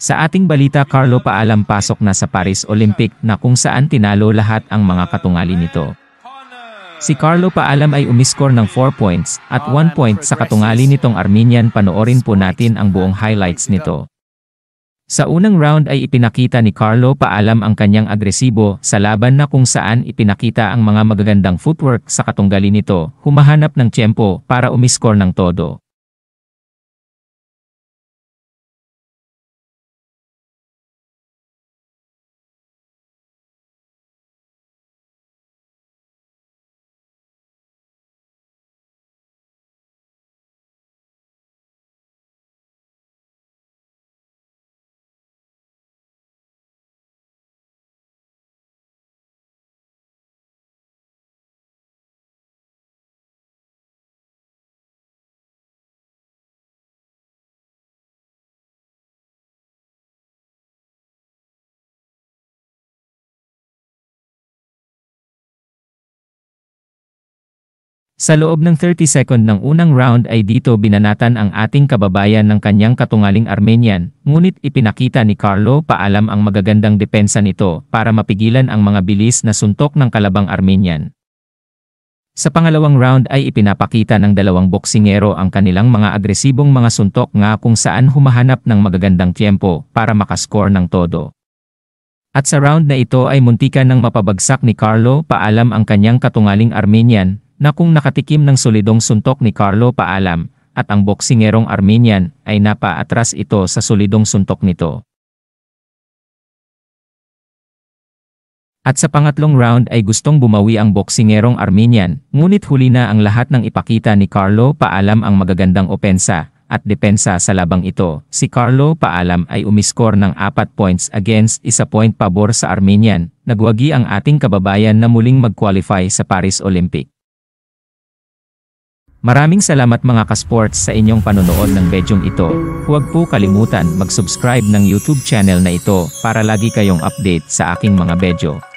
Sa ating balita Carlo Paalam pasok na sa Paris Olympic na kung saan tinalo lahat ang mga katungali nito. Si Carlo Paalam ay umiskor ng 4 points at 1 point sa katungali nitong Armenian panoorin po natin ang buong highlights nito. Sa unang round ay ipinakita ni Carlo Paalam ang kanyang agresibo sa laban na kung saan ipinakita ang mga magagandang footwork sa katunggali nito, humahanap ng tiyempo para umiskor ng todo. Sa loob ng 30 second ng unang round ay dito binanatan ang ating kababayan ng kanyang katungaling Armenian, ngunit ipinakita ni Carlo paalam ang magagandang depensa nito para mapigilan ang mga bilis na suntok ng kalabang Armenian. Sa pangalawang round ay ipinapakita ng dalawang boksingero ang kanilang mga agresibong mga suntok nga kung saan humahanap ng magagandang tiempo para makascore ng todo. At sa round na ito ay muntikan ng mapabagsak ni Carlo paalam ang kanyang katungaling Armenian, na kung nakatikim ng solidong suntok ni Carlo Paalam, at ang boksingerong Armenian ay napaatras ito sa solidong suntok nito. At sa pangatlong round ay gustong bumawi ang boksingerong Armenian, ngunit huli na ang lahat ng ipakita ni Carlo Paalam ang magagandang opensa at depensa sa labang ito. Si Carlo Paalam ay umiskor ng 4 points against 1 point pabor sa Armenian, nagwagi ang ating kababayan na muling mag-qualify sa Paris Olympic. Maraming salamat mga kasports sa inyong panonood ng videong ito. Huwag po kalimutan mag-subscribe ng YouTube channel na ito para lagi kayong update sa aking mga video.